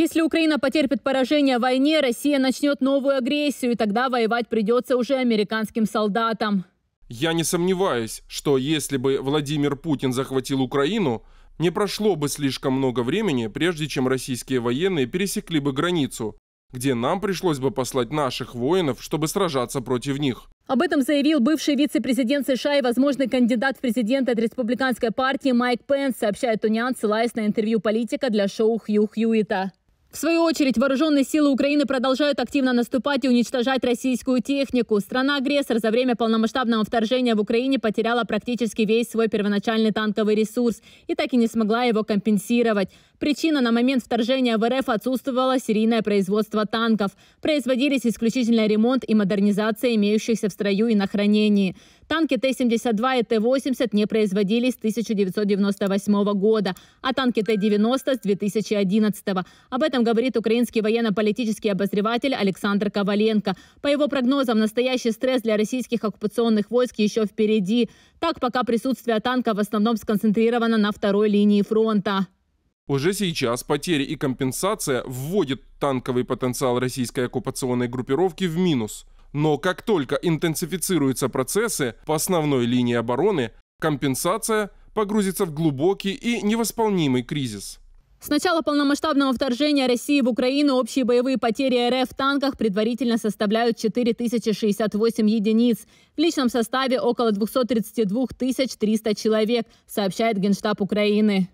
Если Украина потерпит поражение в войне, Россия начнет новую агрессию, и тогда воевать придется уже американским солдатам. Я не сомневаюсь, что если бы Владимир Путин захватил Украину, не прошло бы слишком много времени, прежде чем российские военные пересекли бы границу, где нам пришлось бы послать наших воинов, чтобы сражаться против них. Об этом заявил бывший вице-президент США и возможный кандидат в президенты от республиканской партии Майк Пенс, сообщает Униан, ссылаясь на интервью политика для шоу Хью Хьюита. В свою очередь, вооруженные силы Украины продолжают активно наступать и уничтожать российскую технику. Страна-агрессор за время полномасштабного вторжения в Украине потеряла практически весь свой первоначальный танковый ресурс и так и не смогла его компенсировать. Причина на момент вторжения в РФ отсутствовало серийное производство танков. Производились исключительно ремонт и модернизация имеющихся в строю и на хранении. Танки Т-72 и Т-80 не производились с 1998 года, а танки Т-90 с 2011. Об этом говорит украинский военно-политический обозреватель Александр Коваленко. По его прогнозам, настоящий стресс для российских оккупационных войск еще впереди. Так, пока присутствие танка в основном сконцентрировано на второй линии фронта. Уже сейчас потери и компенсация вводят танковый потенциал российской оккупационной группировки в минус. Но как только интенсифицируются процессы по основной линии обороны, компенсация погрузится в глубокий и невосполнимый кризис. С начала полномасштабного вторжения России в Украину общие боевые потери РФ в танках предварительно составляют 4068 единиц. В личном составе около 232 300 человек, сообщает Генштаб Украины.